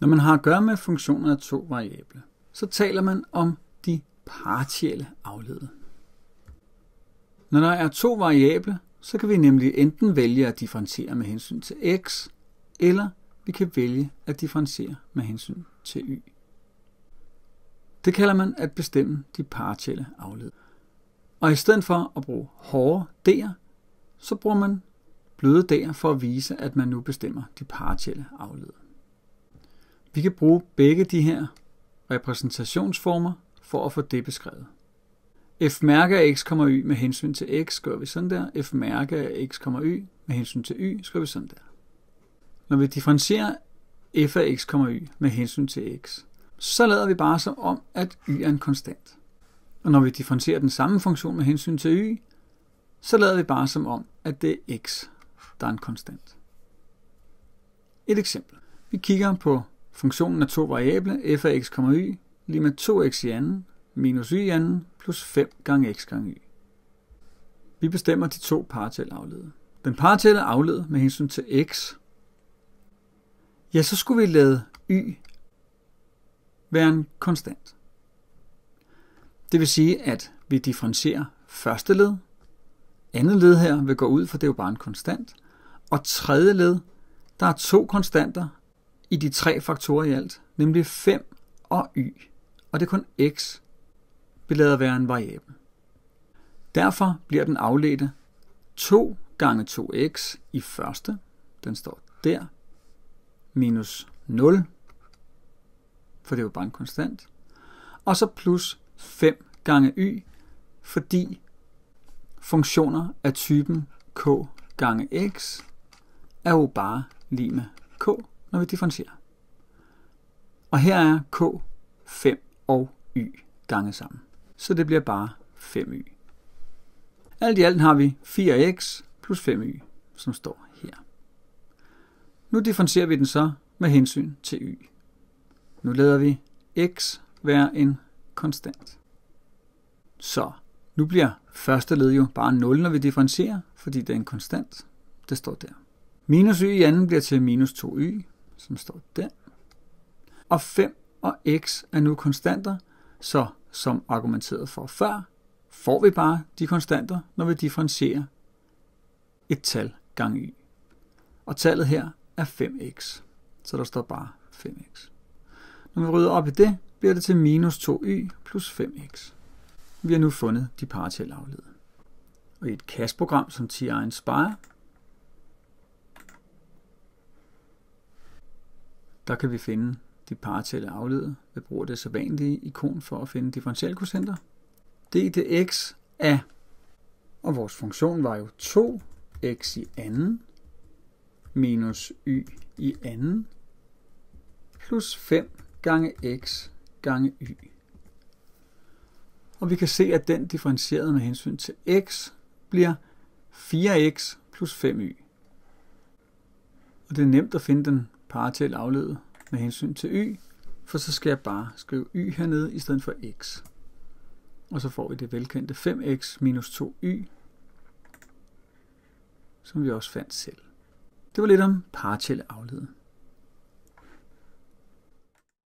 Når man har at gøre med funktioner af to variable, så taler man om de partielle afledte. Når der er to variable, så kan vi nemlig enten vælge at differentiere med hensyn til x, eller vi kan vælge at differentiere med hensyn til y. Det kalder man at bestemme de partielle afled. Og i stedet for at bruge hårde d'er, så bruger man bløde d'er for at vise, at man nu bestemmer de partielle afledede. Vi kan bruge begge de her repræsentationsformer for at få det beskrevet. F mærke af x, y med hensyn til x skriver vi sådan der. F mærke af x, y med hensyn til y skriver vi sådan der. Når vi differentierer f af x, y med hensyn til x, så lader vi bare som om, at y er en konstant. Og når vi differentierer den samme funktion med hensyn til y, så lader vi bare som om, at det er x, der er en konstant. Et eksempel. Vi kigger på Funktionen er to variable, f af x, y, lige med 2x i anden, minus y i anden, plus 5 gange x gange y. Vi bestemmer de to partielle afledere. Den partielle afleder med hensyn til x, ja, så skulle vi lade y være en konstant. Det vil sige, at vi differentierer første led, andet led her vil gå ud, for det er jo bare en konstant, og tredje led, der er to konstanter, i de tre faktorer i alt, nemlig 5 og y, og det er kun x, belader være en variabel. Derfor bliver den afledte 2 gange 2x i første, den står der, minus 0, for det er jo bare en konstant, og så plus 5 gange y, fordi funktioner af typen k gange x er jo bare lige med k når vi differentierer. Og her er k 5 og y gange sammen. Så det bliver bare 5y. Alt i alt har vi 4x plus 5y, som står her. Nu differentierer vi den så med hensyn til y. Nu lader vi x være en konstant. Så nu bliver første led jo bare 0, når vi differentierer, fordi det er en konstant. Det står der. Minus y i anden bliver til minus 2y, som står der. Og 5 og x er nu konstanter, så som argumenteret for før, får vi bare de konstanter, når vi differentierer et tal gange y. Og tallet her er 5x, så der står bare 5x. Når vi rydder op i det, bliver det til minus 2y plus 5x. Vi har nu fundet de partielle afledede. Og i et kastprogram som TI Inspire Der kan vi finde de partielle afledere ved brug af det sædvanlige ikon for at finde differentialkocienter. d dx af, og vores funktion var jo 2x i anden minus y i anden plus 5 gange x gange y. Og vi kan se, at den differentieret med hensyn til x bliver 4x plus 5y. Og det er nemt at finde den paratiel afledet med hensyn til y, for så skal jeg bare skrive y hernede i stedet for x. Og så får vi det velkendte 5x minus 2y, som vi også fandt selv. Det var lidt om partielle afledet.